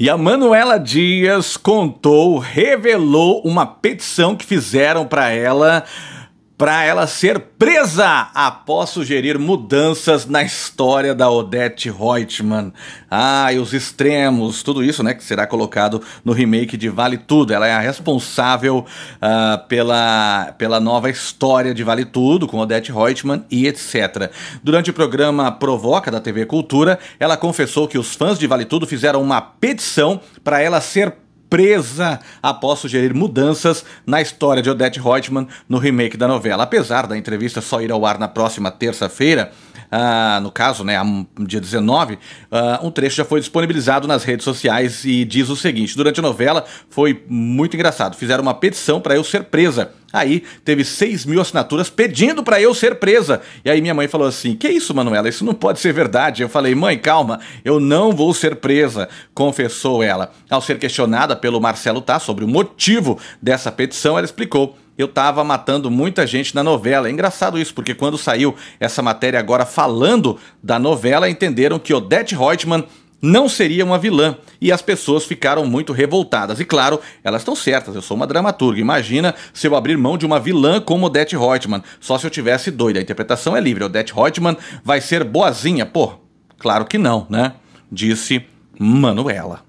E a Manuela Dias contou, revelou uma petição que fizeram para ela para ela ser presa após sugerir mudanças na história da Odette Reutemann. Ah, e os extremos, tudo isso, né, que será colocado no remake de Vale Tudo. Ela é a responsável uh, pela, pela nova história de Vale Tudo, com Odette Reutemann e etc. Durante o programa Provoca da TV Cultura, ela confessou que os fãs de Vale Tudo fizeram uma petição para ela ser presa após sugerir mudanças na história de Odette Reutemann no remake da novela. Apesar da entrevista só ir ao ar na próxima terça-feira, ah, no caso, né, dia 19, ah, um trecho já foi disponibilizado nas redes sociais e diz o seguinte: durante a novela foi muito engraçado. Fizeram uma petição para eu ser presa. Aí teve 6 mil assinaturas pedindo para eu ser presa. E aí minha mãe falou assim: Que isso, Manuela? Isso não pode ser verdade. Eu falei: Mãe, calma, eu não vou ser presa, confessou ela. Ao ser questionada pelo Marcelo Tá sobre o motivo dessa petição, ela explicou eu tava matando muita gente na novela. É engraçado isso, porque quando saiu essa matéria agora falando da novela, entenderam que Odette Reutemann não seria uma vilã e as pessoas ficaram muito revoltadas. E claro, elas estão certas, eu sou uma dramaturga. Imagina se eu abrir mão de uma vilã como Odette Reutemann, só se eu tivesse doida. A interpretação é livre. Odette Reutemann vai ser boazinha? Pô, claro que não, né? Disse Manuela.